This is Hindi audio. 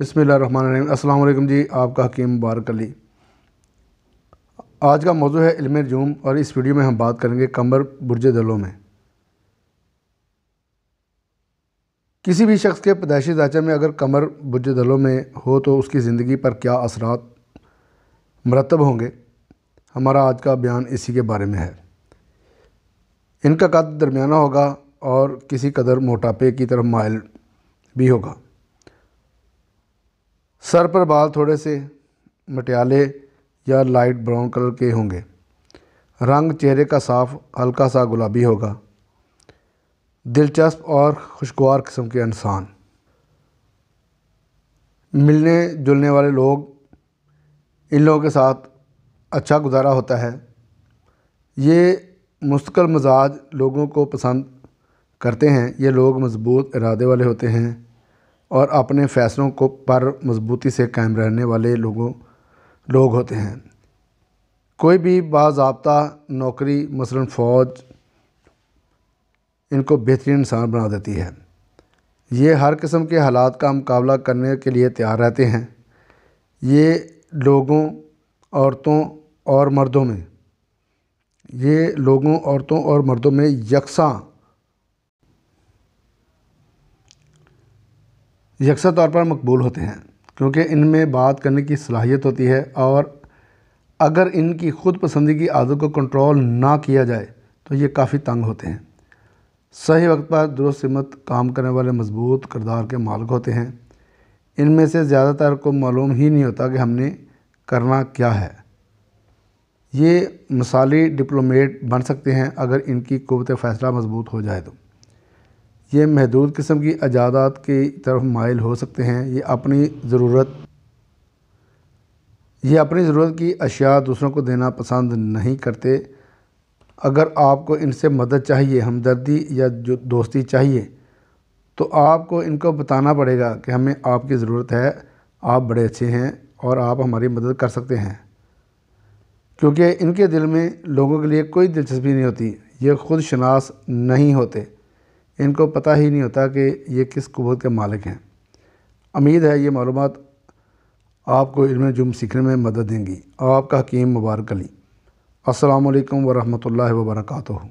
बसमीम अल्लाम जी आपका हकीम मुबारक अली आज का मौजू है इल्म जूम और इस वीडियो में हम बात करेंगे कमर बुरज दलों में किसी भी शख्स के पैदाइशी ढांचे में अगर कमर बुरज दलों में हो तो उसकी ज़िंदगी पर क्या असरात मरतब होंगे हमारा आज का बयान इसी के बारे में है इनका कद दरमियाना होगा और किसी कदर मोटापे की तरफ मायल भी होगा सर पर बाल थोड़े से मटियाले या लाइट ब्राउन कलर के होंगे रंग चेहरे का साफ हल्का सा गुलाबी होगा दिलचस्प और खुशगवार किस्म के इंसान मिलने जुलने वाले लोग इन लोगों के साथ अच्छा गुजारा होता है ये मुस्तकिल मजाज लोगों को पसंद करते हैं ये लोग मजबूत इरादे वाले होते हैं और अपने फैसलों को पर मज़बूती से कायम रहने वाले लोगों लोग होते हैं कोई भी बाबा नौकरी मसलन फ़ौज इनको बेहतरीन इंसान बना देती है ये हर किस्म के हालात का मुकाबला करने के लिए तैयार रहते हैं ये लोगों औरतों और मर्दों में ये लोगों औरतों और मर्दों में यकसा यकसा तौर पर मकबूल होते हैं क्योंकि इनमें बात करने की सलाहियत होती है और अगर इनकी खुद पसंदी की आदत को कंट्रोल ना किया जाए तो ये काफ़ी तंग होते हैं सही वक्त पर दुरुस्त हिम्मत काम करने वाले मजबूत करदार के मालिक होते हैं इनमें से ज़्यादातर को मालूम ही नहीं होता कि हमने करना क्या है ये मिसाली डिप्लोमेट बन सकते हैं अगर इनकी कुत फ़ैसला मजबूत हो जाए तो ये महदूद किस्म की आजादात की तरफ माइल हो सकते हैं ये अपनी ज़रूरत ये अपनी ज़रूरत की अशिया दूसरों को देना पसंद नहीं करते अगर आपको इनसे मदद चाहिए हमदर्दी या जो दोस्ती चाहिए तो आपको इनको बताना पड़ेगा कि हमें आपकी ज़रूरत है आप बड़े अच्छे हैं और आप हमारी मदद कर सकते हैं क्योंकि इनके दिल में लोगों के लिए कोई दिलचस्पी नहीं होती ये खुद शनास नहीं होते इनको पता ही नहीं होता कि ये किस कुबूत के मालिक हैं उम्मीद है ये मालूम आपको इल्म जुम सीखने में मदद देंगी आपका हकीम मुबारक अली असलकम वरहमल वर्का